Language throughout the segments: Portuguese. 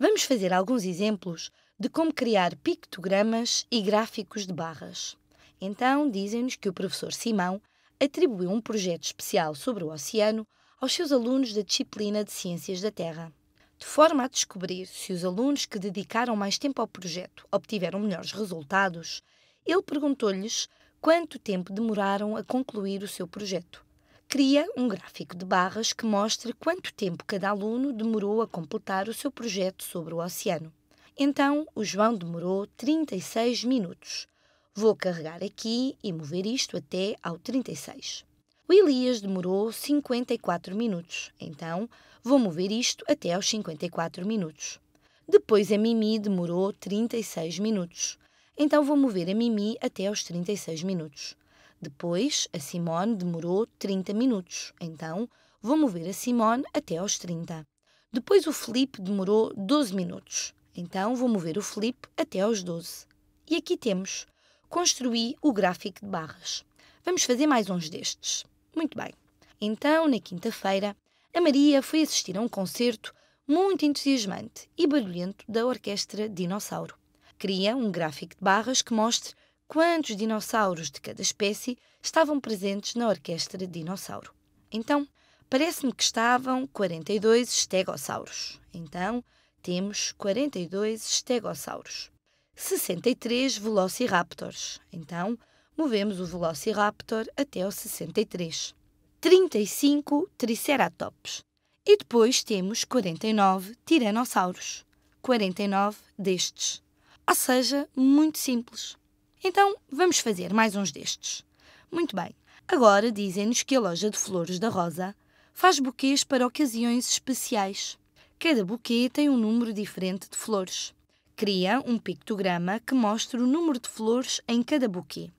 Vamos fazer alguns exemplos de como criar pictogramas e gráficos de barras. Então, dizem-nos que o professor Simão atribuiu um projeto especial sobre o oceano aos seus alunos da disciplina de Ciências da Terra, de forma a descobrir se os alunos que dedicaram mais tempo ao projeto obtiveram melhores resultados. Ele perguntou-lhes quanto tempo demoraram a concluir o seu projeto cria um gráfico de barras que mostra quanto tempo cada aluno demorou a completar o seu projeto sobre o oceano. Então, o João demorou 36 minutos. Vou carregar aqui e mover isto até ao 36. O Elias demorou 54 minutos, então vou mover isto até aos 54 minutos. Depois a Mimi demorou 36 minutos, então vou mover a Mimi até aos 36 minutos. Depois, a Simone demorou 30 minutos, então vou mover a Simone até aos 30. Depois o Felipe demorou 12 minutos, então vou mover o Felipe até aos 12. E aqui temos. Construí o gráfico de barras. Vamos fazer mais uns destes. Muito bem. Então, na quinta-feira, a Maria foi assistir a um concerto muito entusiasmante e barulhento da Orquestra Dinossauro. Cria um gráfico de barras que mostre quantos dinossauros de cada espécie estavam presentes na orquestra de dinossauro. Então, parece-me que estavam 42 estegossauros. Então, temos 42 estegossauros. 63 velociraptors. Então, movemos o velociraptor até o 63. 35 triceratops. E depois temos 49 tiranossauros. 49 destes. Ou seja, muito simples. Então vamos fazer mais uns destes. Muito bem, agora dizem-nos que a loja de flores da Rosa faz buquês para ocasiões especiais. Cada buquê tem um número diferente de flores. Cria um pictograma que mostra o número de flores em cada buquê.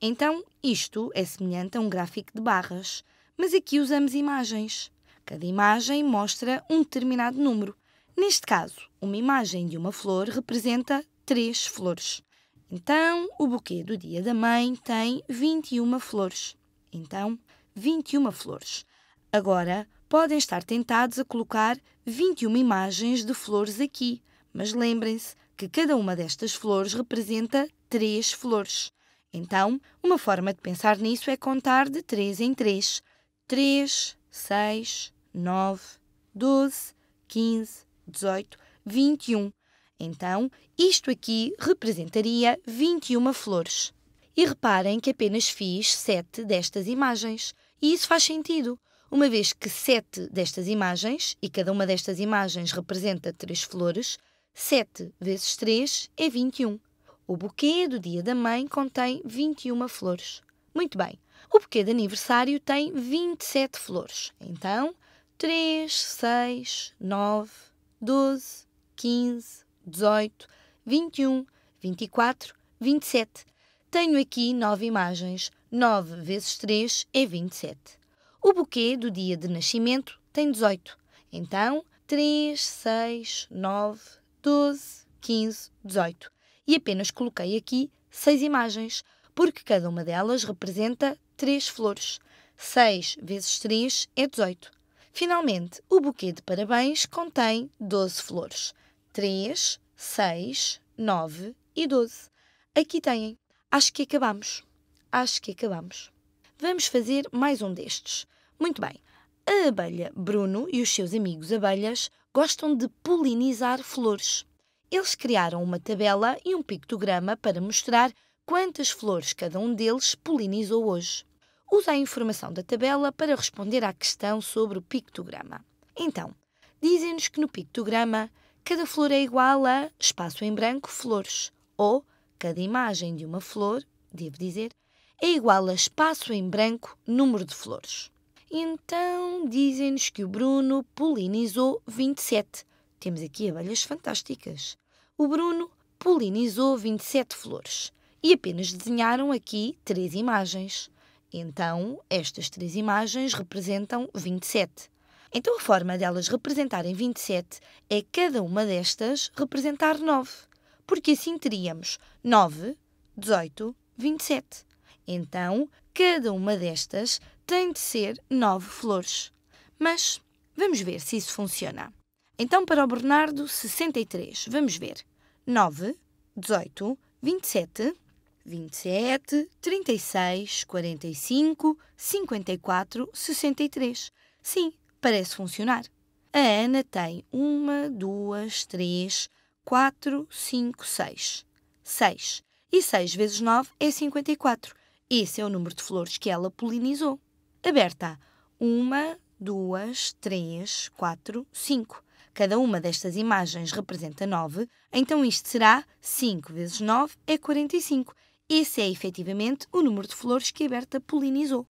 Então, isto é semelhante a um gráfico de barras, mas aqui usamos imagens. Cada imagem mostra um determinado número. Neste caso, uma imagem de uma flor representa três flores. Então, o buquê do Dia da Mãe tem 21 flores. Então, 21 flores. Agora, podem estar tentados a colocar 21 imagens de flores aqui, mas lembrem-se que cada uma destas flores representa três flores. Então, uma forma de pensar nisso é contar de 3 em 3. 3, 6, 9, 12, 15, 18, 21. Então, isto aqui representaria 21 flores. E reparem que apenas fiz 7 destas imagens. E isso faz sentido, uma vez que 7 destas imagens, e cada uma destas imagens representa 3 flores, 7 vezes 3 é 21. O buquê do dia da mãe contém 21 flores. Muito bem. O buquê de aniversário tem 27 flores. Então, 3, 6, 9, 12, 15, 18, 21, 24, 27. Tenho aqui nove imagens. 9 vezes 3 é 27. O buquê do dia de nascimento tem 18. Então, 3, 6, 9, 12, 15, 18. E apenas coloquei aqui 6 imagens, porque cada uma delas representa 3 flores. 6 vezes 3 é 18. Finalmente, o buquê de parabéns contém 12 flores. 3, 6, 9 e 12. Aqui têm. Acho que acabamos. Acho que acabamos. Vamos fazer mais um destes. Muito bem. A abelha Bruno e os seus amigos abelhas gostam de polinizar flores. Eles criaram uma tabela e um pictograma para mostrar quantas flores cada um deles polinizou hoje. Usa a informação da tabela para responder à questão sobre o pictograma. Então, dizem-nos que no pictograma Cada flor é igual a espaço em branco, flores. Ou cada imagem de uma flor, devo dizer, é igual a espaço em branco, número de flores. Então dizem-nos que o Bruno polinizou 27. Temos aqui abelhas fantásticas. O Bruno polinizou 27 flores e apenas desenharam aqui três imagens. Então, estas três imagens representam 27. Então a forma delas representarem 27 é cada uma destas representar 9, porque assim teríamos 9, 18, 27. Então, cada uma destas tem de ser 9 flores. Mas vamos ver se isso funciona. Então, para o Bernardo, 63. Vamos ver. 9, 18, 27, 27, 36, 45, 54, 63. Sim, parece funcionar. A Ana tem uma, duas, três, quatro, cinco, seis. Seis. E seis vezes nove é 54. Esse é o número de flores que ela polinizou. Aberta. Berta, uma, duas, três, quatro, cinco. Cada uma destas imagens representa 9, então isto será 5 vezes 9 é 45. Esse é efetivamente o número de flores que a Berta polinizou.